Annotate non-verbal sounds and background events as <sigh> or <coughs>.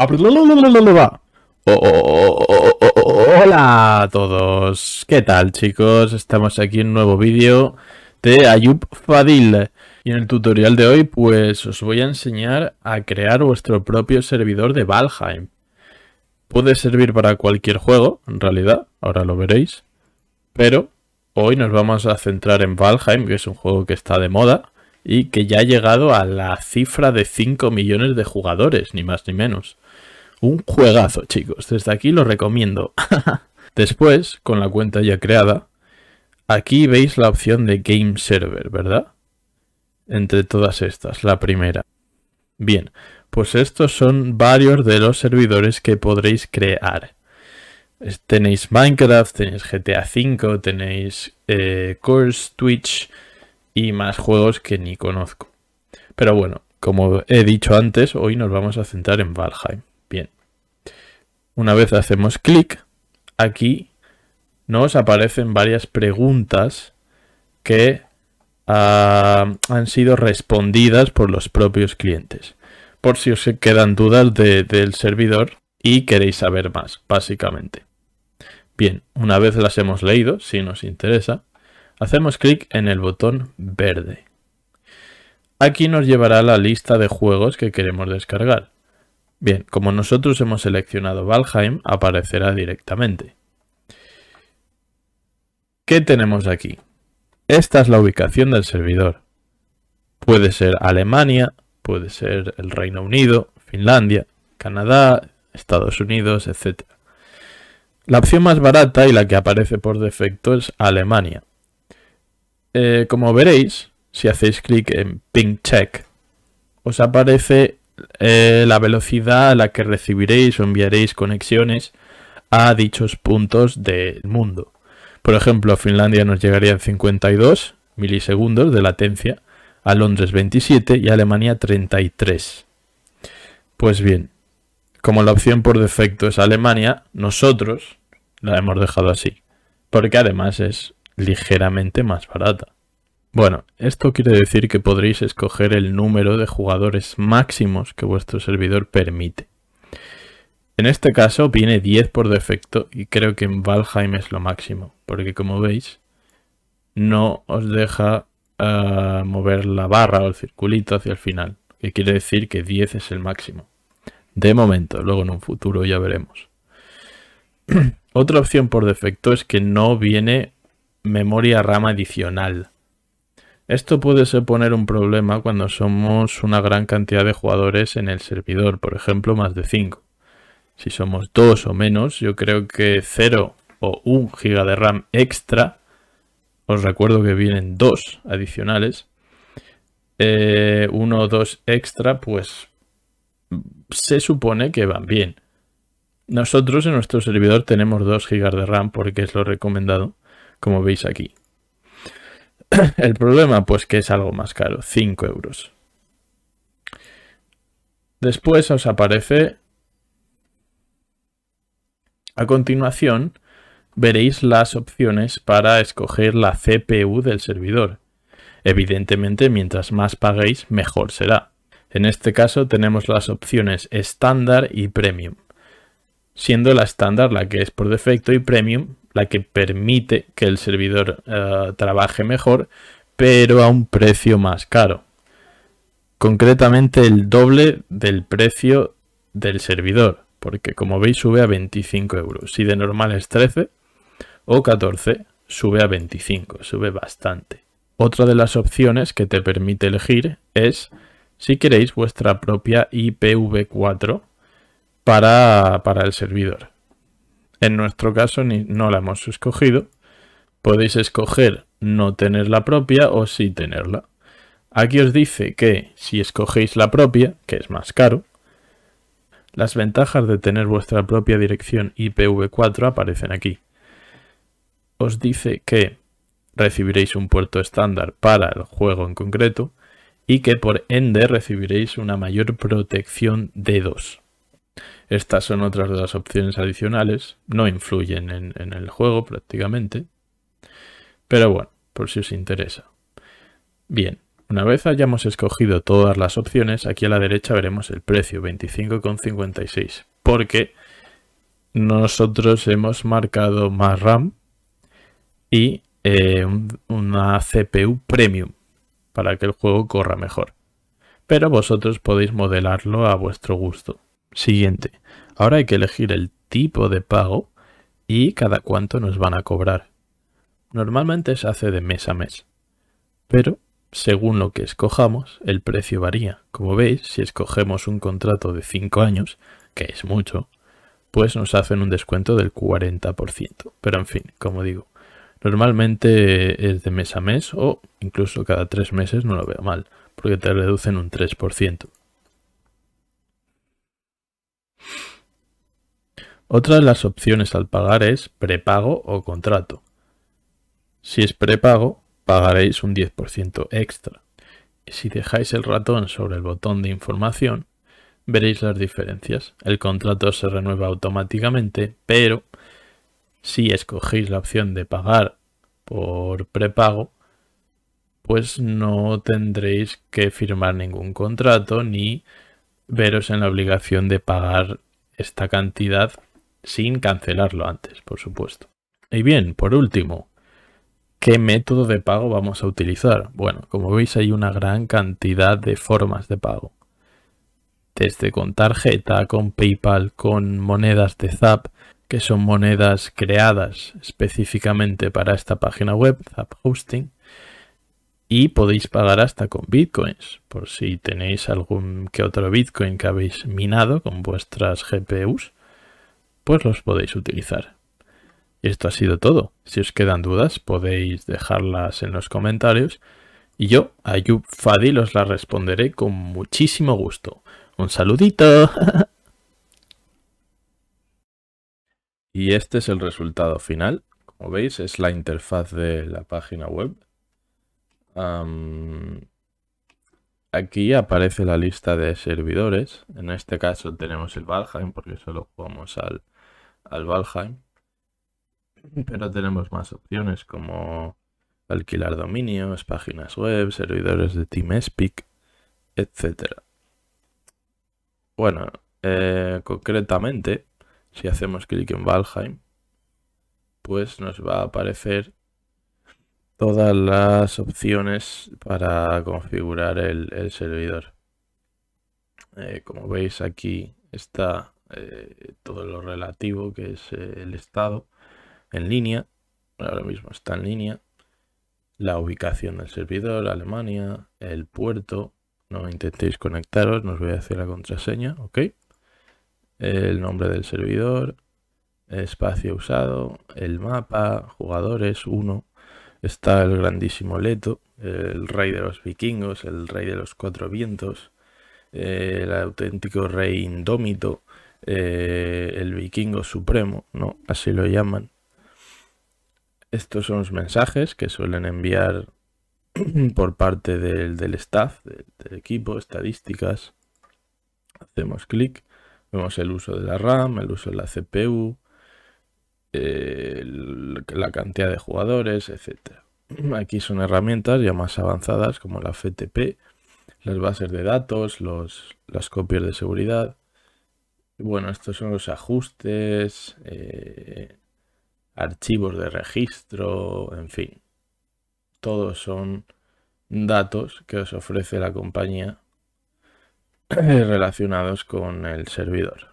Hola a todos, ¿qué tal chicos? Estamos aquí en un nuevo vídeo de Ayub Fadil y en el tutorial de hoy pues os voy a enseñar a crear vuestro propio servidor de Valheim. Puede servir para cualquier juego, en realidad, ahora lo veréis, pero hoy nos vamos a centrar en Valheim, que es un juego que está de moda y que ya ha llegado a la cifra de 5 millones de jugadores, ni más ni menos. Un juegazo, chicos. Desde aquí lo recomiendo. <laughs> Después, con la cuenta ya creada, aquí veis la opción de Game Server, ¿verdad? Entre todas estas, la primera. Bien, pues estos son varios de los servidores que podréis crear. Tenéis Minecraft, tenéis GTA V, tenéis eh, Course, Twitch y más juegos que ni conozco. Pero bueno, como he dicho antes, hoy nos vamos a centrar en Valheim. Una vez hacemos clic, aquí nos aparecen varias preguntas que ah, han sido respondidas por los propios clientes. Por si os quedan dudas del servidor y queréis saber más, básicamente. Bien, una vez las hemos leído, si nos interesa, hacemos clic en el botón verde. Aquí nos llevará la lista de juegos que queremos descargar. Bien, como nosotros hemos seleccionado Valheim, aparecerá directamente. ¿Qué tenemos aquí? Esta es la ubicación del servidor. Puede ser Alemania, puede ser el Reino Unido, Finlandia, Canadá, Estados Unidos, etc. La opción más barata y la que aparece por defecto es Alemania. Eh, como veréis, si hacéis clic en Pink Check, os aparece eh, la velocidad a la que recibiréis o enviaréis conexiones a dichos puntos del mundo. Por ejemplo, a Finlandia nos llegarían 52 milisegundos de latencia, a Londres 27 y a Alemania 33. Pues bien, como la opción por defecto es Alemania, nosotros la hemos dejado así, porque además es ligeramente más barata. Bueno, esto quiere decir que podréis escoger el número de jugadores máximos que vuestro servidor permite. En este caso viene 10 por defecto y creo que en Valheim es lo máximo, porque como veis no os deja ah, mover la barra o el circulito hacia el final, que quiere decir que 10 es el máximo. De momento, luego en un futuro ya veremos. <clears throat> Otra opción por defecto es que no viene memoria RAM adicional. Esto puede suponer un problema cuando somos una gran cantidad de jugadores en el servidor, por ejemplo, más de 5. Si somos 2 o menos, yo creo que 0 o 1 GB de RAM extra, os recuerdo que vienen 2 adicionales, 1 eh, o 2 extra, pues se supone que van bien. Nosotros en nuestro servidor tenemos 2 GB de RAM porque es lo recomendado, como veis aquí. <coughs> El problema, pues que es algo más caro, 5 euros. Después os aparece... A continuación, veréis las opciones para escoger la CPU del servidor. Evidentemente, mientras más paguéis, mejor será. En este caso tenemos las opciones estándar y premium, siendo la estándar la que es por defecto y premium la que permite que el servidor eh, trabaje mejor, pero a un precio más caro. Concretamente el doble del precio del servidor, porque como veis sube a 25 euros. Si de normal es 13 o 14, sube a 25, sube bastante. Otra de las opciones que te permite elegir es si queréis vuestra propia IPv4 para el servidor. En nuestro caso ni, no la hemos escogido. Podéis escoger no tener la propia o sí tenerla. Aquí os dice que si escogéis la propia, que es más caro, las ventajas de tener vuestra propia dirección IPv4 aparecen aquí. Os dice que recibiréis un puerto estándar para el juego en concreto y que por ende recibiréis una mayor protección de 2. Estas son otras de las opciones adicionales. No influyen en, el juego prácticamente. Pero bueno, por si os interesa. Bien, una vez hayamos escogido todas las opciones, aquí a la derecha veremos el precio, 25,56. Porque nosotros hemos marcado más RAM y eh, una CPU premium para que el juego corra mejor. Pero vosotros podéis modelarlo a vuestro gusto. Siguiente. Ahora hay que elegir el tipo de pago y cada cuánto nos van a cobrar. Normalmente se hace de mes a mes, pero según lo que escojamos, el precio varía. Como veis, si escogemos un contrato de 5 años, que es mucho, pues nos hacen un descuento del 40%. Pero en fin, como digo, normalmente es de mes a mes o incluso cada 3 meses no lo veo mal, porque te reducen un 3%. Otra de las opciones al pagar es prepago o contrato. Si es prepago, pagaréis un 10% extra. si dejáis el ratón sobre el botón de información, veréis las diferencias. El contrato se renueva automáticamente, pero si escogéis la opción de pagar por prepago, pues no tendréis que firmar ningún contrato ni veros en la obligación de pagar esta cantidad sin cancelarlo antes, por supuesto. Y bien, por último, ¿qué método de pago vamos a utilizar? Bueno, como veis hay una gran cantidad de formas de pago. Desde con tarjeta, con PayPal, con monedas de Zap, que son monedas creadas específicamente para esta página web, Zap Hosting y podéis pagar hasta con bitcoins por si tenéis algún que otro bitcoin que habéis minado con vuestras GPUs pues los podéis utilizar esto ha sido todo si os quedan dudas podéis dejarlas en los comentarios y yo Ayub Fadi os las responderé con muchísimo gusto un saludito <laughs> y este es el resultado final como veis es la interfaz de la página web aquí aparece la lista de servidores. En este caso tenemos el Valheim porque solo jugamos al, Valheim. Pero tenemos más opciones como alquilar dominios, páginas web, servidores de TeamSpeak, etc. Bueno, eh, concretamente, si hacemos clic en Valheim, pues nos va a aparecer todas las opciones para configurar el, servidor. Eh, como veis aquí está eh, todo lo relativo que es eh, el estado en línea. Ahora mismo está en línea. La ubicación del servidor, Alemania, el puerto. No intentéis conectaros, nos voy a decir la contraseña, ¿ok? El nombre del servidor, espacio usado, el mapa, jugadores 1, Está el grandísimo Leto, el rey de los vikingos, el rey de los cuatro vientos, eh, el auténtico rey indómito, eh, el vikingo supremo, ¿no? Así lo llaman. Estos son los mensajes que suelen enviar <clears throat> por parte del, staff, del equipo, estadísticas. Hacemos clic, vemos el uso de la RAM, el uso de la CPU, la cantidad de jugadores, etcétera. Aquí son herramientas ya más avanzadas como la FTP, las bases de datos, los, las copias de seguridad. Bueno, estos son los ajustes, eh, archivos de registro, en fin. Todos son datos que os ofrece la compañía eh, relacionados con el servidor.